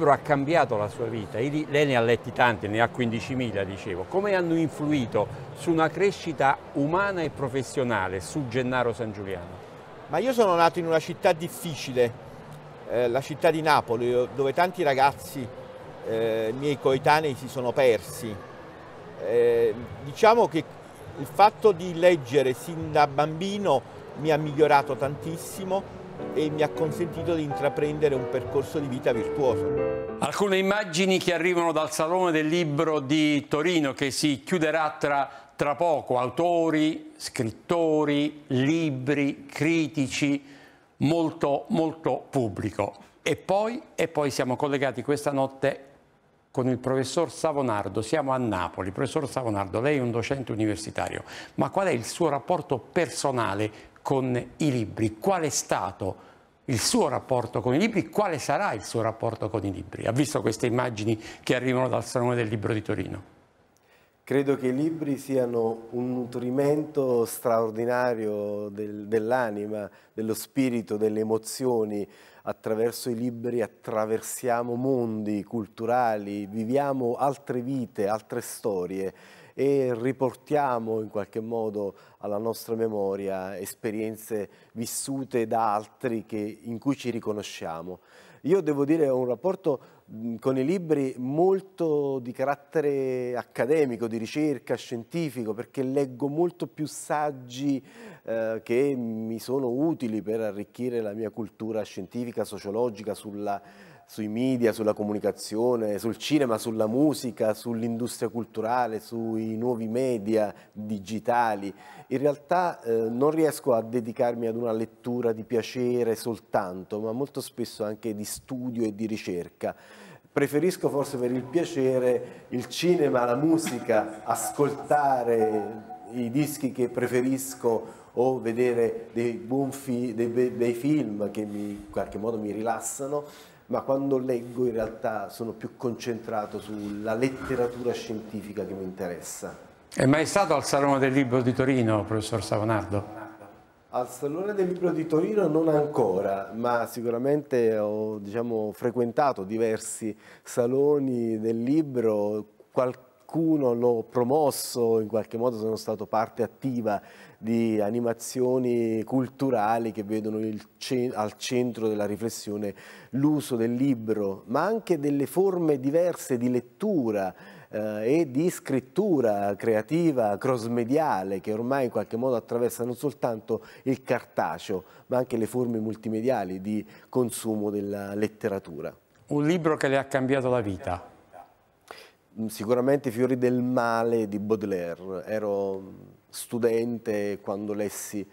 libro ha cambiato la sua vita? Lei ne ha letti tanti, ne ha 15.000 dicevo. Come hanno influito su una crescita umana e professionale su Gennaro San Giuliano? Ma io sono nato in una città difficile, eh, la città di Napoli, dove tanti ragazzi eh, miei coetanei si sono persi. Eh, diciamo che il fatto di leggere sin da bambino mi ha migliorato tantissimo e mi ha consentito di intraprendere un percorso di vita virtuoso. Alcune immagini che arrivano dal Salone del Libro di Torino che si chiuderà tra, tra poco. Autori, scrittori, libri, critici, molto, molto pubblico. E poi, e poi siamo collegati questa notte con il professor Savonardo, siamo a Napoli. Professor Savonardo, lei è un docente universitario, ma qual è il suo rapporto personale con i libri, qual è stato il suo rapporto con i libri, quale sarà il suo rapporto con i libri? Ha visto queste immagini che arrivano dal Salone del Libro di Torino? Credo che i libri siano un nutrimento straordinario del, dell'anima, dello spirito, delle emozioni. Attraverso i libri attraversiamo mondi culturali, viviamo altre vite, altre storie e riportiamo in qualche modo alla nostra memoria esperienze vissute da altri che, in cui ci riconosciamo. Io devo dire che ho un rapporto con i libri molto di carattere accademico, di ricerca, scientifico, perché leggo molto più saggi eh, che mi sono utili per arricchire la mia cultura scientifica, sociologica, sulla sui media, sulla comunicazione, sul cinema, sulla musica, sull'industria culturale, sui nuovi media digitali. In realtà eh, non riesco a dedicarmi ad una lettura di piacere soltanto, ma molto spesso anche di studio e di ricerca. Preferisco forse per il piacere il cinema, la musica, ascoltare i dischi che preferisco o vedere dei, buon fi dei, dei film che mi, in qualche modo mi rilassano ma quando leggo in realtà sono più concentrato sulla letteratura scientifica che mi interessa. È mai stato al Salone del Libro di Torino, professor Savonardo? Al Salone del Libro di Torino non ancora, ma sicuramente ho diciamo, frequentato diversi saloni del libro, qualche qualcuno l'ho promosso, in qualche modo sono stato parte attiva di animazioni culturali che vedono ce al centro della riflessione l'uso del libro, ma anche delle forme diverse di lettura eh, e di scrittura creativa, crossmediale, che ormai in qualche modo attraversa non soltanto il cartaceo, ma anche le forme multimediali di consumo della letteratura. Un libro che le ha cambiato la vita. Mm, sicuramente i Fiori del male di Baudelaire. Ero mm, studente quando lessi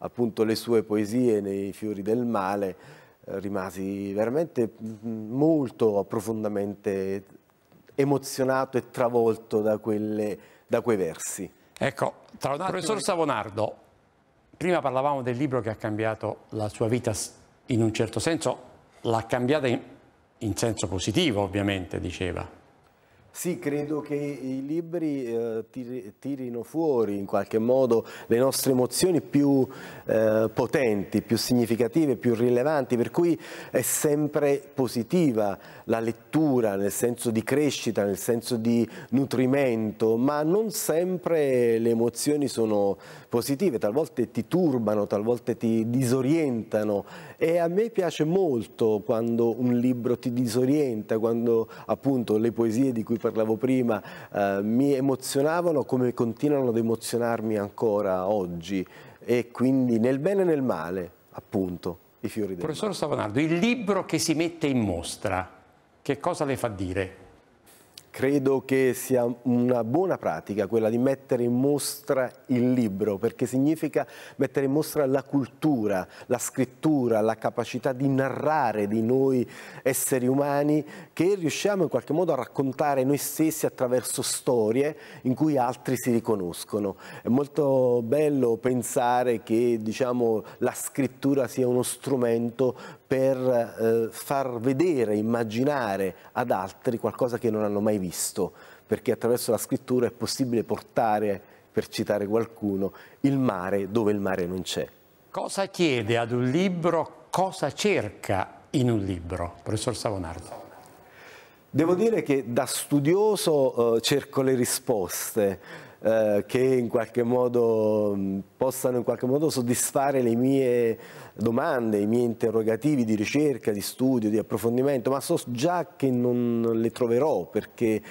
appunto le sue poesie nei Fiori del male, eh, rimasi veramente mm, molto profondamente emozionato e travolto da, quelle, da quei versi. Ecco, tra un professor Savonardo, prima parlavamo del libro che ha cambiato la sua vita in un certo senso, l'ha cambiata in, in senso positivo ovviamente, diceva. Sì, credo che i libri eh, tirino fuori in qualche modo le nostre emozioni più eh, potenti, più significative, più rilevanti, per cui è sempre positiva la lettura nel senso di crescita, nel senso di nutrimento, ma non sempre le emozioni sono positive, talvolta ti turbano, talvolta ti disorientano e a me piace molto quando un libro ti disorienta, quando appunto le poesie di cui cui parlavo prima eh, mi emozionavano come continuano ad emozionarmi ancora oggi e quindi nel bene e nel male, appunto, i fiori del Professor Stavanardo, il libro che si mette in mostra, che cosa le fa dire? Credo che sia una buona pratica quella di mettere in mostra il libro, perché significa mettere in mostra la cultura, la scrittura, la capacità di narrare di noi esseri umani che riusciamo in qualche modo a raccontare noi stessi attraverso storie in cui altri si riconoscono. È molto bello pensare che diciamo, la scrittura sia uno strumento per eh, far vedere, immaginare ad altri qualcosa che non hanno mai visto, perché attraverso la scrittura è possibile portare, per citare qualcuno, il mare dove il mare non c'è. Cosa chiede ad un libro, cosa cerca in un libro, professor Savonardo? Devo dire che da studioso eh, cerco le risposte, eh, che in qualche modo mm, possano in qualche modo soddisfare le mie domande, i miei interrogativi di ricerca, di studio, di approfondimento, ma so già che non le troverò perché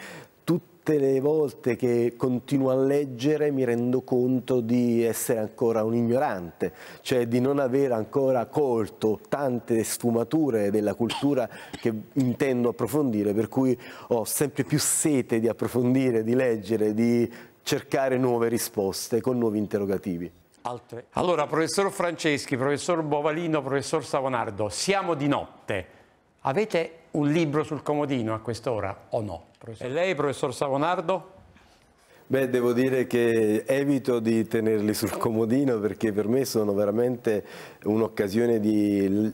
tutte le volte che continuo a leggere mi rendo conto di essere ancora un ignorante, cioè di non aver ancora colto tante sfumature della cultura che intendo approfondire, per cui ho sempre più sete di approfondire, di leggere, di cercare nuove risposte con nuovi interrogativi. Altre. Allora, professor Franceschi, professor Bovalino, professor Savonardo, siamo di notte. Avete un libro sul comodino a quest'ora o no? Professor. E lei, professor Savonardo? Beh, devo dire che evito di tenerli sul comodino perché per me sono veramente un'occasione di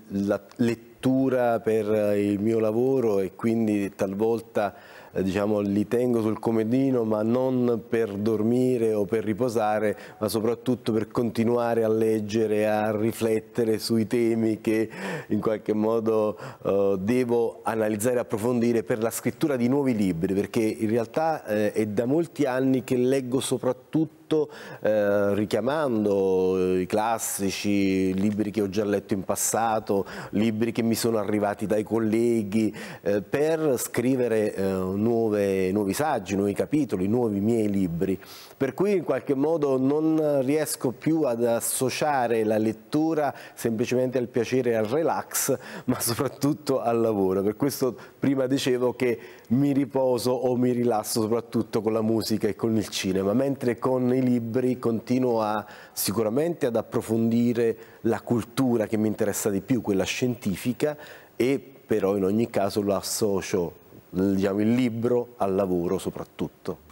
lettura per il mio lavoro e quindi talvolta eh, diciamo, li tengo sul comedino ma non per dormire o per riposare ma soprattutto per continuare a leggere, a riflettere sui temi che in qualche modo eh, devo analizzare e approfondire per la scrittura di nuovi libri perché in realtà eh, è da molti anni che leggo soprattutto detto, eh, richiamando eh, i classici, libri che ho già letto in passato, libri che mi sono arrivati dai colleghi, eh, per scrivere eh, nuove, nuovi saggi, nuovi capitoli, nuovi miei libri. Per cui in qualche modo non riesco più ad associare la lettura semplicemente al piacere e al relax, ma soprattutto al lavoro. Per questo prima dicevo che mi riposo o mi rilasso soprattutto con la musica e con il cinema, mentre con il libri continuo a, sicuramente ad approfondire la cultura che mi interessa di più, quella scientifica, e però in ogni caso lo associo, diciamo, il libro al lavoro soprattutto.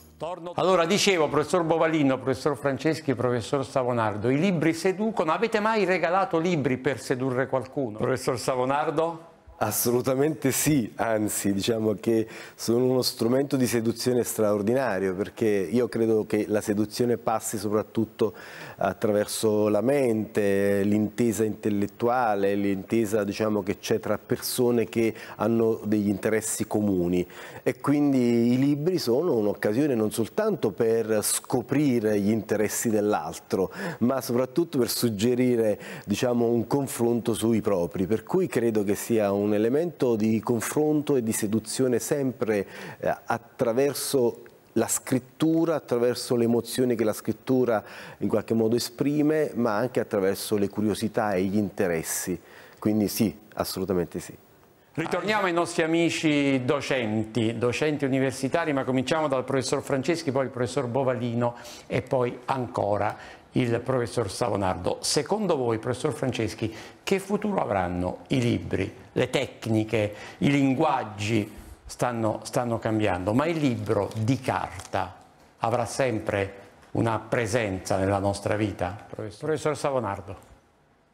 Allora dicevo, professor Bovalino, professor Franceschi, professor Savonardo, i libri seducono, avete mai regalato libri per sedurre qualcuno? Professor Savonardo? Assolutamente sì, anzi diciamo che sono uno strumento di seduzione straordinario perché io credo che la seduzione passi soprattutto attraverso la mente, l'intesa intellettuale, l'intesa diciamo, che c'è tra persone che hanno degli interessi comuni e quindi i libri sono un'occasione non soltanto per scoprire gli interessi dell'altro ma soprattutto per suggerire diciamo, un confronto sui propri per cui credo che sia un un elemento di confronto e di seduzione sempre eh, attraverso la scrittura attraverso le emozioni che la scrittura in qualche modo esprime, ma anche attraverso le curiosità e gli interessi. Quindi sì, assolutamente sì. Ritorniamo ai nostri amici docenti, docenti universitari, ma cominciamo dal professor Franceschi, poi il professor Bovalino e poi ancora il professor Savonardo. Secondo voi, professor Franceschi, che futuro avranno i libri, le tecniche, i linguaggi? Stanno, stanno cambiando, ma il libro di carta avrà sempre una presenza nella nostra vita? Professor, professor Savonardo.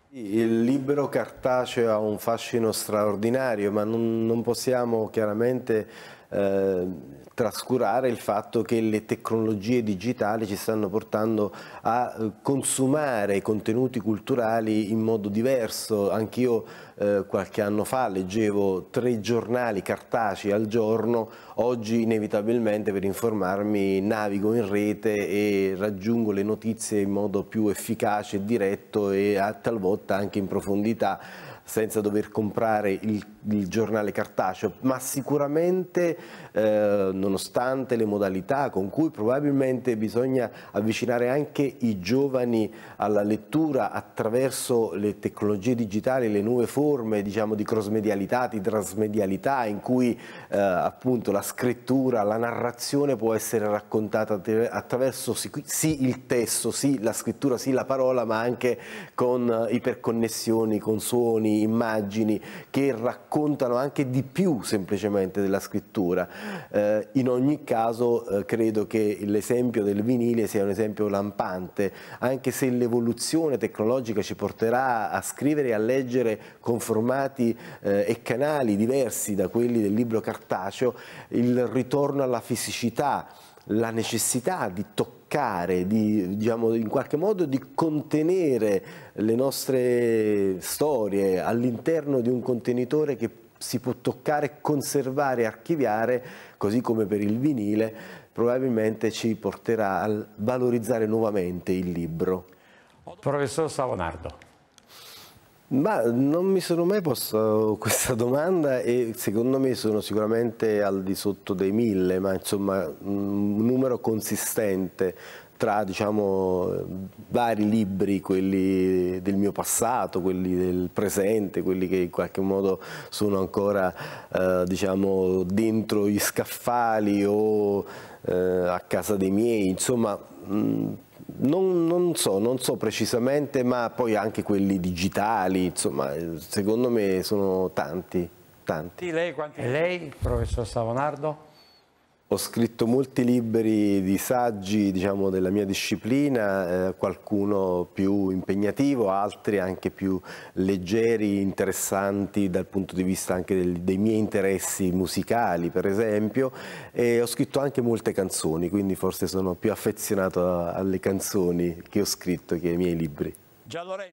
Il libro cartaceo ha un fascino straordinario, ma non, non possiamo chiaramente Ehm, trascurare il fatto che le tecnologie digitali ci stanno portando a eh, consumare contenuti culturali in modo diverso. Anch'io eh, qualche anno fa leggevo tre giornali cartacei al giorno, oggi inevitabilmente per informarmi navigo in rete e raggiungo le notizie in modo più efficace, diretto e a talvolta anche in profondità senza dover comprare il il giornale cartaceo, ma sicuramente eh, nonostante le modalità con cui probabilmente bisogna avvicinare anche i giovani alla lettura attraverso le tecnologie digitali, le nuove forme diciamo, di crossmedialità, di transmedialità in cui eh, appunto la scrittura, la narrazione può essere raccontata attraverso sì il testo, sì la scrittura, sì la parola, ma anche con iperconnessioni, con suoni, immagini che raccontano raccontano anche di più semplicemente della scrittura. Eh, in ogni caso eh, credo che l'esempio del vinile sia un esempio lampante, anche se l'evoluzione tecnologica ci porterà a scrivere e a leggere con formati eh, e canali diversi da quelli del libro cartaceo, il ritorno alla fisicità la necessità di toccare, di, diciamo, in qualche modo di contenere le nostre storie all'interno di un contenitore che si può toccare, conservare, archiviare, così come per il vinile, probabilmente ci porterà a valorizzare nuovamente il libro. Professor Savonardo. Ma non mi sono mai posto questa domanda e secondo me sono sicuramente al di sotto dei mille, ma insomma un numero consistente tra diciamo, vari libri, quelli del mio passato, quelli del presente, quelli che in qualche modo sono ancora eh, diciamo, dentro gli scaffali o eh, a casa dei miei, insomma mh, non, non, so, non so precisamente, ma poi anche quelli digitali, insomma, secondo me sono tanti. tanti. Lei, quanti... E lei, professor Savonardo? Ho scritto molti libri di saggi diciamo, della mia disciplina, eh, qualcuno più impegnativo, altri anche più leggeri, interessanti dal punto di vista anche del, dei miei interessi musicali per esempio e ho scritto anche molte canzoni, quindi forse sono più affezionato alle canzoni che ho scritto che ai miei libri. Già